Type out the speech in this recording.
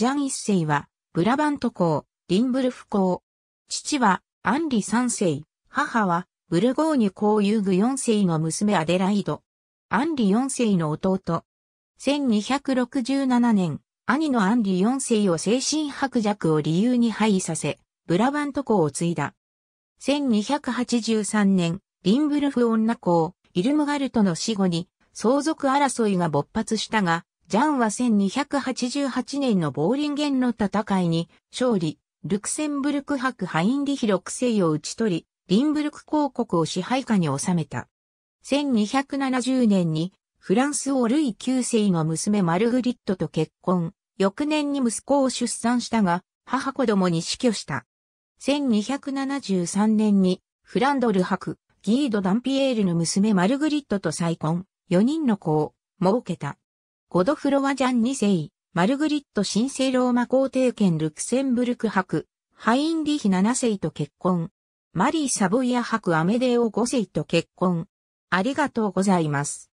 ジャン一世は、ブラバント公、リンブルフ公。父は、アンリ三世、母は、ブルゴーニュ公遊具四世の娘アデライド。アンリ四世の弟。1267年、兄のアンリ四世を精神薄弱を理由に廃位させ、ブラバント公を継いだ。1283年、リンブルフ女公、イルムガルトの死後に、相続争いが勃発したが、ジャンは1288年のボーリンゲンの戦いに勝利、ルクセンブルク博ハインリヒ6世を討ち取り、リンブルク公国を支配下に収めた。1270年にフランス王ルイ9世の娘マルグリットと結婚、翌年に息子を出産したが、母子供に死去した。1273年にフランドル博、ギード・ダンピエールの娘マルグリットと再婚、4人の子を設けた。ゴドフロワジャン2世、マルグリット神聖ローマ皇帝権ルクセンブルク博、ハインリヒ7世と結婚。マリー・サボイア博アメデオ5世と結婚。ありがとうございます。